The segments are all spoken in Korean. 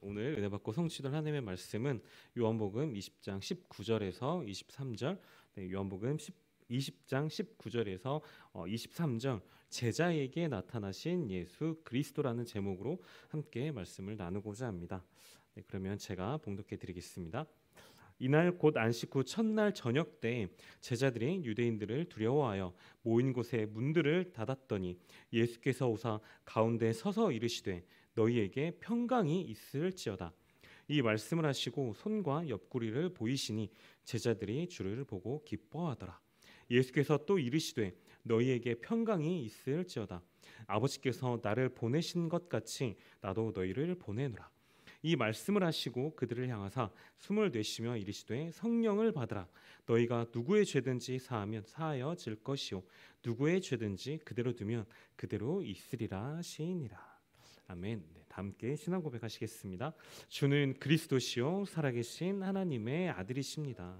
오늘 은혜 받고 성취될 하나님의 말씀은 요한복음 20장 19절에서 23절, 요한복음 10, 20장 19절에서 23절 제자에게 나타나신 예수 그리스도라는 제목으로 함께 말씀을 나누고자 합니다. 네, 그러면 제가 봉독해 드리겠습니다. 이날 곧 안식 후 첫날 저녁 때 제자들이 유대인들을 두려워하여 모인 곳에 문들을 닫았더니 예수께서 오사 가운데 서서 이르시되 너희에게 평강이 있을지어다. 이 말씀을 하시고 손과 옆구리를 보이시니 제자들이 주를 보고 기뻐하더라. 예수께서 또 이르시되 너희에게 평강이 있을지어다. 아버지께서 나를 보내신 것 같이 나도 너희를 보내노라. 이 말씀을 하시고 그들을 향하사 숨을 내쉬며 이르시되 성령을 받으라 너희가 누구의 죄든지 사하면 사하여 질 것이요 누구의 죄든지 그대로 두면 그대로 있으리라 시니라 아멘. 네, 함께 신앙 고백하시겠습니다. 주는 그리스도시요 살아계신 하나님의 아들이십니다.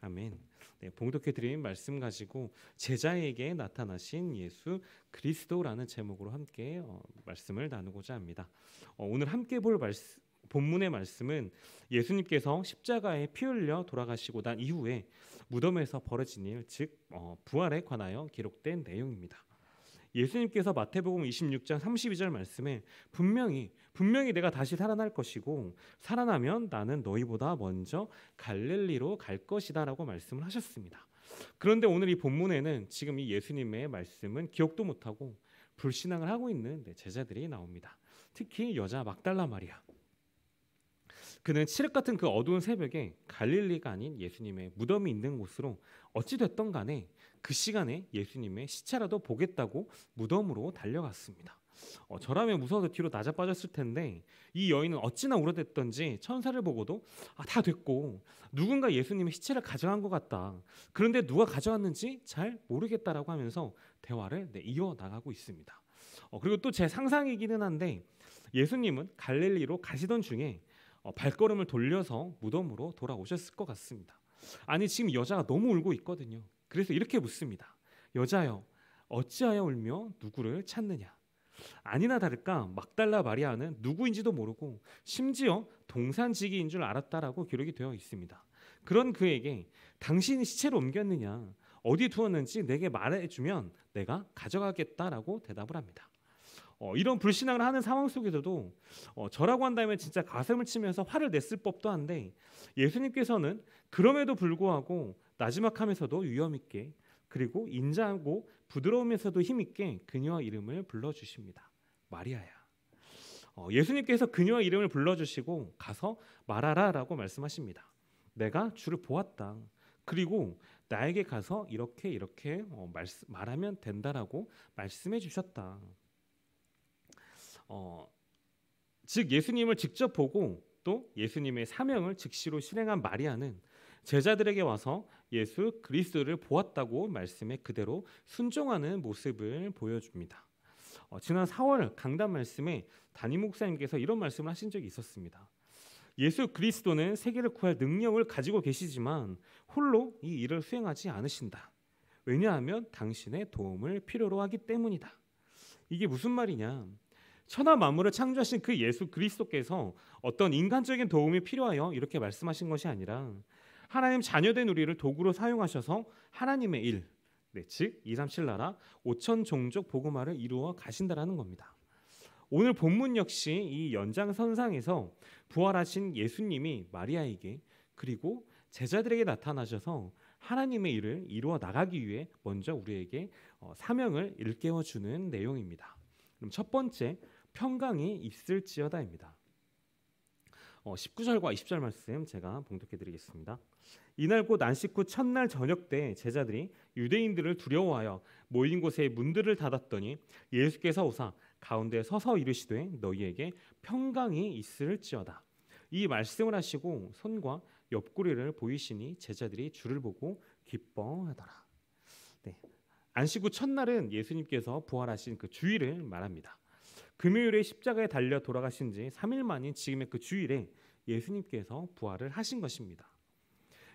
아멘. 네, 봉독해 드린 말씀 가지고 제자에게 나타나신 예수 그리스도라는 제목으로 함께 어, 말씀을 나누고자 합니다. 어, 오늘 함께 볼 말씀 본문의 말씀은 예수님께서 십자가에 피 흘려 돌아가시고 난 이후에 무덤에서 벌어진 일, 즉 어, 부활에 관하여 기록된 내용입니다. 예수님께서 마태복음 26장 32절 말씀에 분명히 분명히 내가 다시 살아날 것이고 살아나면 나는 너희보다 먼저 갈릴리로 갈 것이다라고 말씀을 하셨습니다. 그런데 오늘 이 본문에는 지금 이 예수님의 말씀은 기억도 못하고 불신앙을 하고 있는 제자들이 나옵니다. 특히 여자 막달라 마리아. 그는 칠흑 같은 그 어두운 새벽에 갈릴리가 아닌 예수님의 무덤이 있는 곳으로 어찌 됐던 간에 그 시간에 예수님의 시체라도 보겠다고 무덤으로 달려갔습니다. 어, 저라면 무서워서 뒤로 낮아 빠졌을 텐데 이 여인은 어찌나 우러댔던지 천사를 보고도 아, 다 됐고 누군가 예수님의 시체를 가져간 것 같다. 그런데 누가 가져왔는지 잘 모르겠다라고 하면서 대화를 네, 이어 나가고 있습니다. 어, 그리고 또 제 상상이기는 한데 예수님은 갈릴리로 가시던 중에 어, 발걸음을 돌려서 무덤으로 돌아오셨을 것 같습니다. 아니 지금 여자가 너무 울고 있거든요. 그래서 이렇게 묻습니다. 여자여, 어찌하여 울며 누구를 찾느냐? 아니나 다를까 막달라 마리아는 누구인지도 모르고 심지어 동산지기인 줄 알았다라고 기록이 되어 있습니다. 그런 그에게 당신이 시체를 옮겼느냐 어디 두었는지 내게 말해주면 내가 가져가겠다라고 대답을 합니다. 어, 이런 불신앙을 하는 상황 속에서도 어, 저라고 한다면 진짜 가슴을 치면서 화를 냈을 법도 한데 예수님께서는 그럼에도 불구하고 나지막하면서도 위험 있게 그리고 인자하고 부드러우면서도 힘 있게 그녀 와 이름을 불러 주십니다. 마리아야. 어, 예수님께서 그녀 와 이름을 불러 주시고 가서 말하라라고 말씀하십니다. 내가 주를 보았다. 그리고 나에게 가서 이렇게 이렇게 어, 말 말하면 된다라고 말씀해 주셨다. 어, 즉 예수님을 직접 보고 또 예수님의 사명을 즉시로 실행한 마리아는 제자들에게 와서 예수 그리스도를 보았다고 말씀에 그대로 순종하는 모습을 보여줍니다. 어, 지난 4월 강단 말씀에 담임 목사님께서 이런 말씀을 하신 적이 있었습니다. 예수 그리스도는 세계를 구할 능력을 가지고 계시지만 홀로 이 일을 수행하지 않으신다. 왜냐하면 당신의 도움을 필요로 하기 때문이다. 이게 무슨 말이냐? 천하 만물을 창조하신 그 예수 그리스도께서 어떤 인간적인 도움이 필요하여 이렇게 말씀하신 것이 아니라 하나님 자녀된 우리를 도구로 사용하셔서 하나님의 일, 네, 즉237 나라 5천 종족 복음화를 이루어 가신다라는 겁니다. 오늘 본문 역시 이 연장선상에서 부활하신 예수님이 마리아에게 그리고 제자들에게 나타나셔서 하나님의 일을 이루어 나가기 위해 먼저 우리에게 어, 사명을 일깨워 주는 내용입니다. 그럼 첫 번째 평강이 있을지어다입니다. 어, 19절과 20절 말씀 제가 봉독해 드리겠습니다. 이날 곧 안식 후 첫날 저녁 때 제자들이 유대인들을 두려워하여 모인 곳에 문들을 닫았더니 예수께서 오사 가운데 서서 이르시되 너희에게 평강이 있을지어다. 이 말씀을 하시고 손과 옆구리를 보이시니 제자들이 주를 보고 기뻐하더라. 네. 안식 후 첫날은 예수님께서 부활하신 그 주일을 말합니다. 금요일에 십자가에 달려 돌아가신 지 3일 만인 지금의 그 주일에 예수님께서 부활을 하신 것입니다.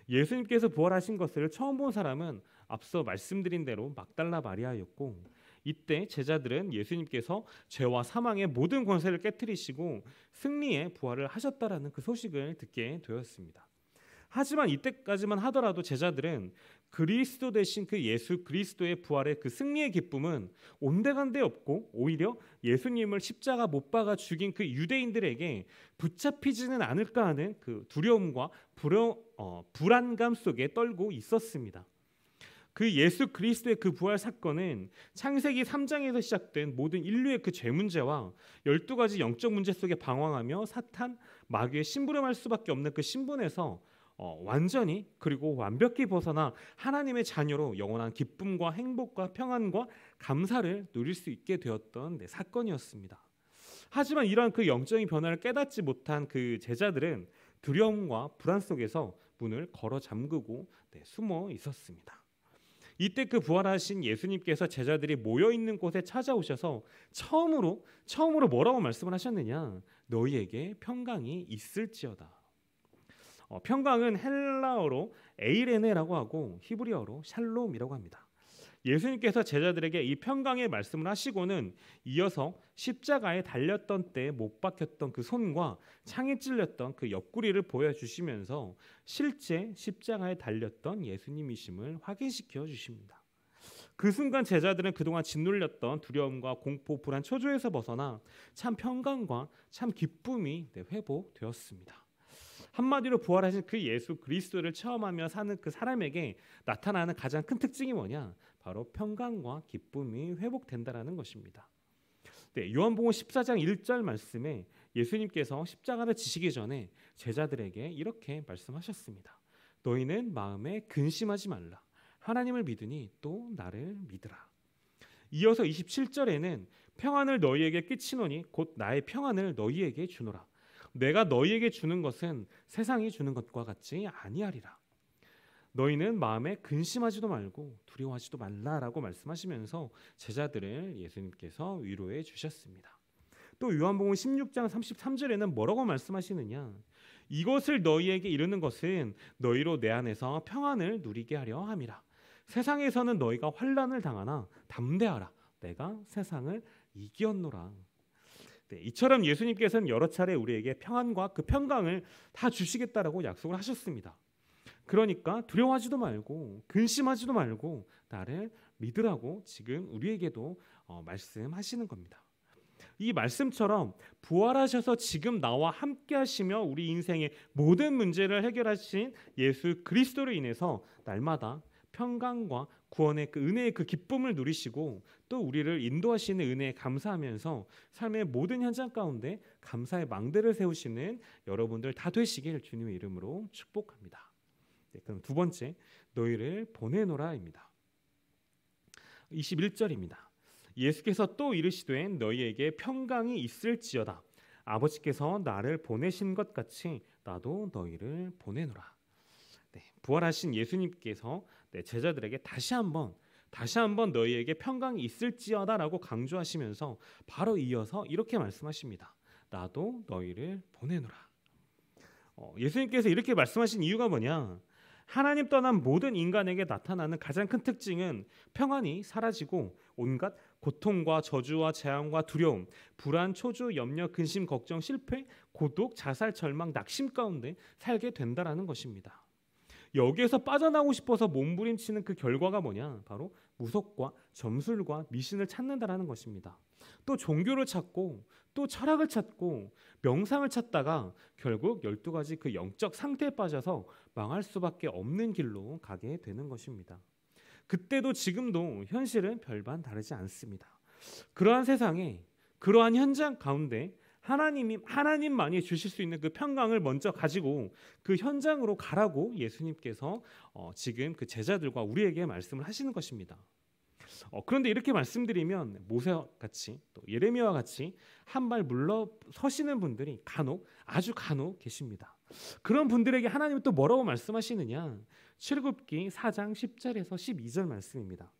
예수님께서 부활하신 것을 처음 본 사람은 앞서 말씀드린 대로 막달라 마리아였고 이때 제자들은 예수님께서 죄와 사망의 모든 권세를 깨뜨리시고 승리의 부활을 하셨다라는 그 소식을 듣게 되었습니다. 하지만 이때까지만 하더라도 제자들은 그리스도 대신 그 예수 그리스도의 부활의 그 승리의 기쁨은 온데간데 없고 오히려 예수님을 십자가 못 박아 죽인 그 유대인들에게 붙잡히지는 않을까 하는 그 두려움과 불여, 어, 불안감 속에 떨고 있었습니다. 그 예수 그리스도의 그 부활 사건은 창세기 3장에서 시작된 모든 인류의 그 죄 문제와 12가지 영적 문제 속에 방황하며 사탄 마귀의 심부름할 수밖에 없는 그 신분에서 어, 완전히 그리고 완벽히 벗어나 하나님의 자녀로 영원한 기쁨과 행복과 평안과 감사를 누릴 수 있게 되었던 네, 사건이었습니다. 하지만 이러한 그 영적인 변화를 깨닫지 못한 그 제자들은 두려움과 불안 속에서 문을 걸어 잠그고 네, 숨어 있었습니다. 이때 그 부활하신 예수님께서 제자들이 모여 있는 곳에 찾아오셔서 처음으로 처음으로 뭐라고 말씀을 하셨느냐? 너희에게 평강이 있을지어다. 어, 평강은 헬라어로 에이레네라고 하고 히브리어로 샬롬이라고 합니다. 예수님께서 제자들에게 이 평강의 말씀을 하시고는 이어서 십자가에 달렸던 때못 박혔던 그 손과 창에 찔렸던 그 옆구리를 보여주시면서 실제 십자가에 달렸던 예수님이심을 확인시켜 주십니다. 그 순간 제자들은 그동안 짓눌렸던 두려움과 공포, 불안, 초조에서 벗어나 참 평강과 참 기쁨이 네, 회복되었습니다. 한마디로 부활하신 그 예수 그리스도를 체험하며 사는 그 사람에게 나타나는 가장 큰 특징이 뭐냐? 바로 평강과 기쁨이 회복된다라는 것입니다. 네, 요한복음 14장 1절 말씀에 예수님께서 십자가를 지시기 전에 제자들에게 이렇게 말씀하셨습니다. 너희는 마음에 근심하지 말라. 하나님을 믿으니 또 나를 믿으라. 이어서 27절에는 평안을 너희에게 끼치노니 곧 나의 평안을 너희에게 주노라. 내가 너희에게 주는 것은 세상이 주는 것과 같지 아니하리라. 너희는 마음에 근심하지도 말고 두려워하지도 말라라고 말씀하시면서 제자들을 예수님께서 위로해 주셨습니다. 또 요한복음 16장 33절에는 뭐라고 말씀하시느냐? 이것을 너희에게 이르는 것은 너희로 내 안에서 평안을 누리게 하려 함이라. 세상에서는 너희가 환란을 당하나 담대하라. 내가 세상을 이기었노라. 때 이처럼 예수님께서는 여러 차례 우리에게 평안과 그 평강을 다 주시겠다라고 약속을 하셨습니다. 그러니까 두려워하지도 말고 근심하지도 말고 나를 믿으라고 지금 우리에게도 어, 말씀하시는 겁니다. 이 말씀처럼 부활하셔서 지금 나와 함께 하시며 우리 인생의 모든 문제를 해결하신 예수 그리스도로 인해서 날마다 평강과 구원의 그 은혜의 그 기쁨을 누리시고 또 우리를 인도하시는 은혜에 감사하면서 삶의 모든 현장 가운데 감사의 망대를 세우시는 여러분들 다 되시길 주님의 이름으로 축복합니다. 네, 그럼 두 번째 너희를 보내노라입니다. 21절입니다. 예수께서 또 이르시되 너희에게 평강이 있을지어다 아버지께서 나를 보내신 것 같이 나도 너희를 보내노라. 네, 부활하신 예수님께서 네, 제자들에게 다시 한번 다시 한번 너희에게 평강이 있을지어다라고 강조하시면서 바로 이어서 이렇게 말씀하십니다. 나도 너희를 보내노라. 어, 예수님께서 이렇게 말씀하신 이유가 뭐냐? 하나님 떠난 모든 인간에게 나타나는 가장 큰 특징은 평안이 사라지고 온갖 고통과 저주와 재앙과 두려움, 불안, 초조, 염려, 근심, 걱정, 실패, 고독, 자살, 절망, 낙심 가운데 살게 된다라는 것입니다. 여기에서 빠져나오고 싶어서 몸부림치는 그 결과가 뭐냐? 바로 무속과 점술과 미신을 찾는다라는 것입니다. 또 종교를 찾고 또 철학을 찾고 명상을 찾다가 결국 12가지 그 영적 상태에 빠져서 망할 수밖에 없는 길로 가게 되는 것입니다. 그때도 지금도 현실은 별반 다르지 않습니다. 그러한 세상에 그러한 현장 가운데 하나님이 하나님만이 주실 수 있는 그 평강을 먼저 가지고 그 현장으로 가라고 예수님께서 어, 지금 그 제자들과 우리에게 말씀을 하시는 것입니다. 어, 그런데 이렇게 말씀드리면 모세 같이 또 예레미야 같이 한 발 물러 서시는 분들이 간혹 아주 간혹 계십니다. 그런 분들에게 하나님은 또 뭐라고 말씀하시느냐? 출굽기 4장 10절에서 12절 말씀입니다.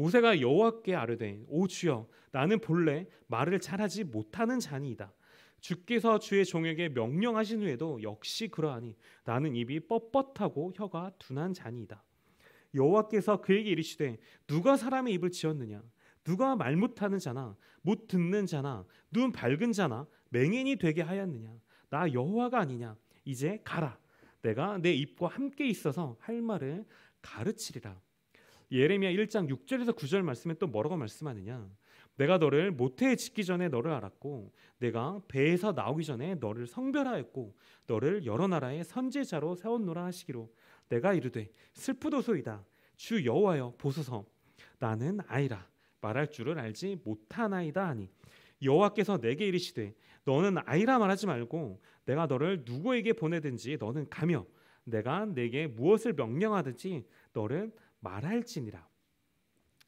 모세가 여호와께 아뢰되 오 주여 나는 본래 말을 잘하지 못하는 자니이다. 주께서 주의 종에게 명령하신 후에도 역시 그러하니 나는 입이 뻣뻣하고 혀가 둔한 자니이다. 여호와께서 그에게 이르시되 누가 사람의 입을 지었느냐 누가 말 못하는 자나 못 듣는 자나 눈 밝은 자나 맹인이 되게 하였느냐 나 여호와가 아니냐 이제 가라 내가 내 입과 함께 있어서 할 말을 가르치리라 예레미야 1장 6절에서 9절 말씀에 또 뭐라고 말씀하느냐? 내가 너를 모태에 짓기 전에 너를 알았고 내가 배에서 나오기 전에 너를 성별하였고 너를 여러 나라의 선제자로 세웠노라 하시기로 내가 이르되 슬프도소이다 주 여호와여 보소서 나는 아이라 말할 줄을 알지 못하나이다 하니 여호와께서 내게 이르시되 너는 아이라 말하지 말고 내가 너를 누구에게 보내든지 너는 가며 내가 내게 무엇을 명령하든지 너는 말할지니라.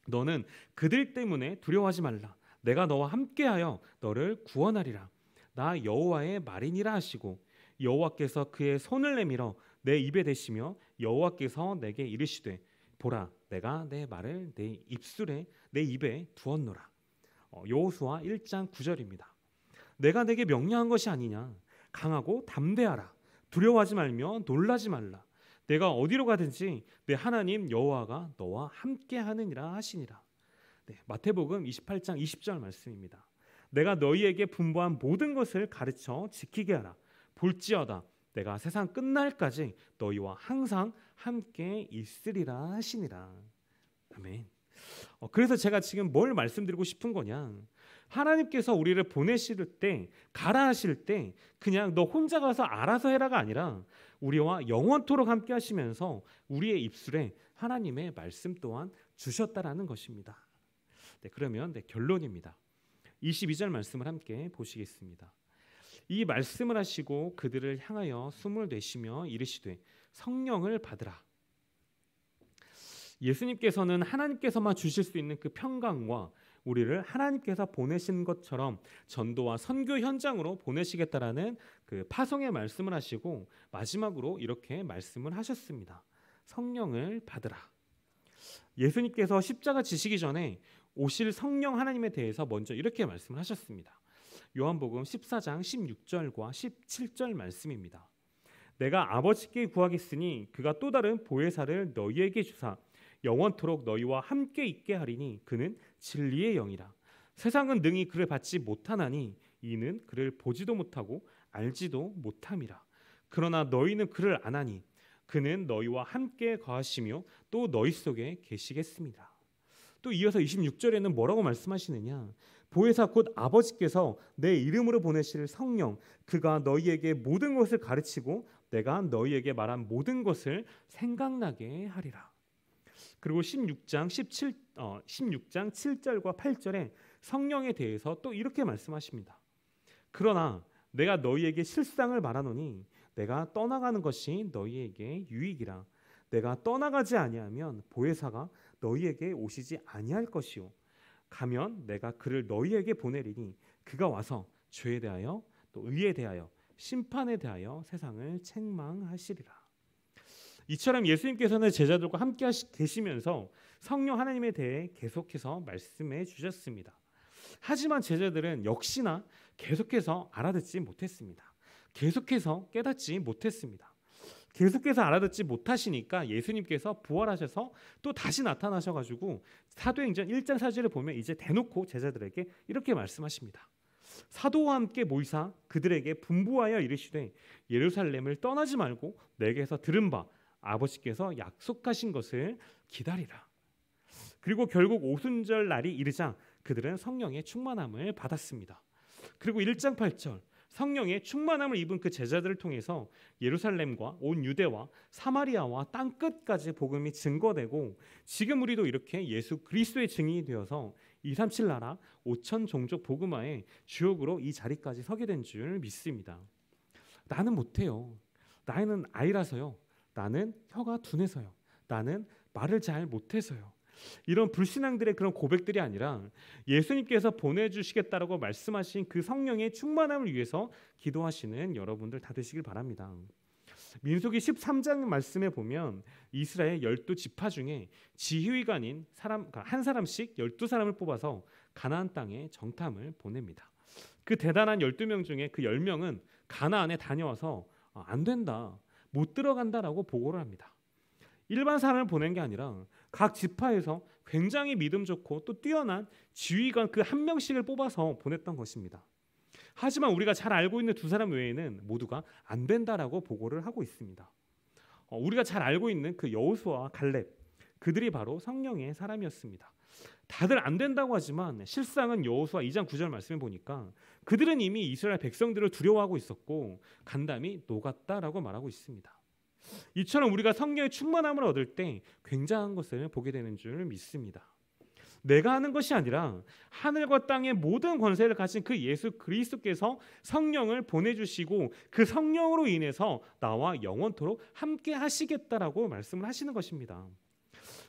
너는 그들 때문에 두려워하지 말라. 내가 너와 함께하여 너를 구원하리라. 나 여호와의 말이니라 하시고 여호와께서 그의 손을 내밀어 내 입에 대시며 여호와께서 내게 이르시되 보라 내가 내 말을 내 입술에 내 입에 두었노라. 어, 여호수아 1장 9절입니다. 내가 내게 명령한 것이 아니냐. 강하고 담대하라. 두려워하지 말며 놀라지 말라. 내가 어디로 가든지 내 하나님 여호와가 너와 함께 하느니라 하시니라. 네, 마태복음 28장 20절 말씀입니다. 내가 너희에게 분부한 모든 것을 가르쳐 지키게 하라. 볼지어다 내가 세상 끝날까지 너희와 항상 함께 있으리라 하시니라. 아멘. 어, 그래서 제가 지금 뭘 말씀드리고 싶은 거냐? 하나님께서 우리를 보내실 때, 가라 하실 때, 그냥 너 혼자 가서 알아서 해라가 아니라 우리와 영원토록 함께 하시면서 우리의 입술에 하나님의 말씀 또한 주셨다라는 것입니다. 네, 그러면 네, 결론입니다. 22절 말씀을 함께 보시겠습니다. 이 말씀을 하시고 그들을 향하여 숨을 내쉬며 이르시되 성령을 받으라. 예수님께서는 하나님께서만 주실 수 있는 그 평강과 우리를 하나님께서 보내신 것처럼 전도와 선교 현장으로 보내시겠다라는 그 파송의 말씀을 하시고 마지막으로 이렇게 말씀을 하셨습니다. 성령을 받으라. 예수님께서 십자가 지시기 전에 오실 성령 하나님에 대해서 먼저 이렇게 말씀을 하셨습니다. 요한복음 14장 16절과 17절 말씀입니다. 내가 아버지께 구하겠으니 그가 또 다른 보혜사를 너희에게 주사 영원토록 너희와 함께 있게 하리니 그는 진리의 영이라 세상은 능히 그를 받지 못하나니 이는 그를 보지도 못하고 알지도 못함이라 그러나 너희는 그를 안하니 그는 너희와 함께 거하시며 또 너희 속에 계시겠습니다. 또 이어서 26절에는 뭐라고 말씀하시느냐? 보혜사 곧 아버지께서 내 이름으로 보내실 성령 그가 너희에게 모든 것을 가르치고 내가 너희에게 말한 모든 것을 생각나게 하리라. 그리고 16장 17 어, 16장 7절과 8절에 성령에 대해서 또 이렇게 말씀하십니다. 그러나 내가 너희에게 실상을 말하노니 내가 떠나가는 것이 너희에게 유익이라 내가 떠나가지 아니하면 보혜사가 너희에게 오시지 아니할 것이요 가면 내가 그를 너희에게 보내리니 그가 와서 죄에 대하여 또 의에 대하여 심판에 대하여 세상을 책망하시리라 이처럼 예수님께서는 제자들과 함께 계시면서 성령 하나님에 대해 계속해서 말씀해 주셨습니다. 하지만 제자들은 역시나 계속해서 알아듣지 못했습니다. 계속해서 깨닫지 못했습니다. 계속해서 알아듣지 못하시니까 예수님께서 부활하셔서 또 다시 나타나셔가지고 사도행전 1장 4절을 보면 이제 대놓고 제자들에게 이렇게 말씀하십니다. 사도와 함께 모이사 그들에게 분부하여 이르시되 예루살렘을 떠나지 말고 내게서 들은 바 아버지께서 약속하신 것을 기다리라. 그리고 결국 오순절 날이 이르자 그들은 성령의 충만함을 받았습니다. 그리고 1장 8절 성령의 충만함을 입은 그 제자들을 통해서 예루살렘과 온 유대와 사마리아와 땅 끝까지 복음이 증거되고 지금 우리도 이렇게 예수 그리스도의 증인이 되어서 237 나라 5천 종족 복음화의 주역으로 이 자리까지 서게 된 줄 믿습니다. 나는 못해요. 나이는 아이라서요. 나는 혀가 둔해서요. 나는 말을 잘 못해서요. 이런 불신앙들의 그런 고백들이 아니라 예수님께서 보내주시겠다라고 말씀하신 그 성령의 충만함을 위해서 기도하시는 여러분들 다 되시길 바랍니다. 민속이 13장 말씀에 보면 이스라엘 열두 지파 중에 지휘관인 사람 그러니까 한 사람씩 열두 사람을 뽑아서 가나안 땅에 정탐을 보냅니다. 그 대단한 열두 명 중에 그 열명은 가나안에 다녀와서 아, 안 된다. 못 들어간다라고 보고를 합니다. 일반 사람을 보낸 게 아니라 각 지파에서 굉장히 믿음 좋고 또 뛰어난 지휘관 그 한 명씩을 뽑아서 보냈던 것입니다. 하지만 우리가 잘 알고 있는 두 사람 외에는 모두가 안 된다라고 보고를 하고 있습니다. 어, 우리가 잘 알고 있는 그 여호수아와 갈렙 그들이 바로 성령의 사람이었습니다. 다들 안 된다고 하지만 실상은 여호수아 2장 9절 말씀을 보니까 그들은 이미 이스라엘 백성들을 두려워하고 있었고 간담이 녹았다라고 말하고 있습니다. 이처럼 우리가 성경의 충만함을 얻을 때 굉장한 것을 보게 되는 줄 믿습니다. 내가 하는 것이 아니라 하늘과 땅의 모든 권세를 가진 그 예수 그리스도께서 성령을 보내주시고 그 성령으로 인해서 나와 영원토록 함께 하시겠다라고 말씀을 하시는 것입니다.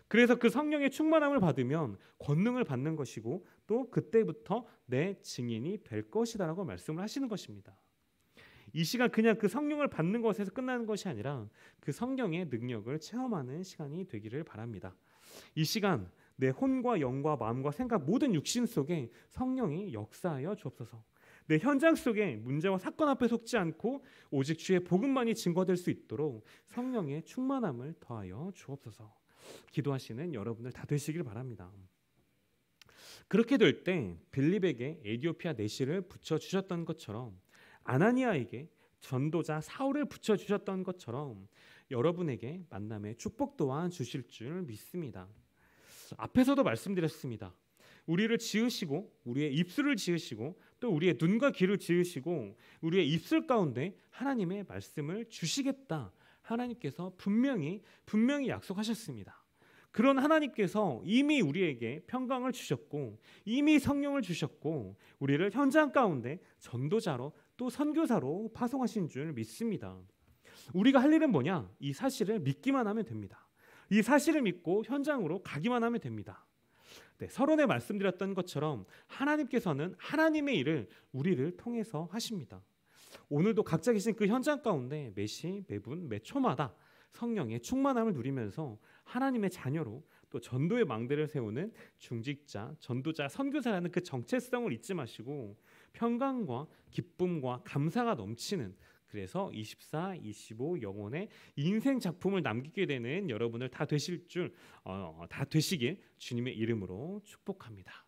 그래서 그 성령의 충만함을 받으면 권능을 받는 것이고 또 그때부터 내 증인이 될 것이다라고 말씀을 하시는 것입니다. 이 시간 그냥 그 성령을 받는 것에서 끝나는 것이 아니라 그 성령의 능력을 체험하는 시간이 되기를 바랍니다. 이 시간 내 혼과 영과 마음과 생각 모든 육신 속에 성령이 역사하여 주옵소서. 내 현장 속에 문제와 사건 앞에 속지 않고 오직 주의 복음만이 증거될 수 있도록 성령의 충만함을 더하여 주옵소서. 기도하시는 여러분들 다 되시길 바랍니다. 그렇게 될 때 빌립에게 에디오피아 내시를 붙여 주셨던 것처럼 아나니아에게 전도자 사울을 붙여 주셨던 것처럼 여러분에게 만남의 축복 또한 주실 줄 믿습니다. 앞에서도 말씀드렸습니다. 우리를 지으시고 우리의 입술을 지으시고 또 우리의 눈과 귀를 지으시고 우리의 입술 가운데 하나님의 말씀을 주시겠다 하나님께서 분명히 분명히 약속하셨습니다. 그런 하나님께서 이미 우리에게 평강을 주셨고 이미 성령을 주셨고 우리를 현장 가운데 전도자로 또 선교사로 파송하신 줄 믿습니다. 우리가 할 일은 뭐냐? 이 사실을 믿기만 하면 됩니다. 이 사실을 믿고 현장으로 가기만 하면 됩니다. 네, 서론에 말씀드렸던 것처럼 하나님께서는 하나님의 일을 우리를 통해서 하십니다. 오늘도 각자 계신 그 현장 가운데 매 시, 매분, 매 초마다 성령의 충만함을 누리면서 하나님의 자녀로 또 전도의 망대를 세우는 중직자, 전도자, 선교사라는 그 정체성을 잊지 마시고 평강과 기쁨과 감사가 넘치는 그래서 24, 25 영혼의 인생 작품을 남기게 되는 여러분을 다 되실 줄다 어, 되시길 주님의 이름으로 축복합니다.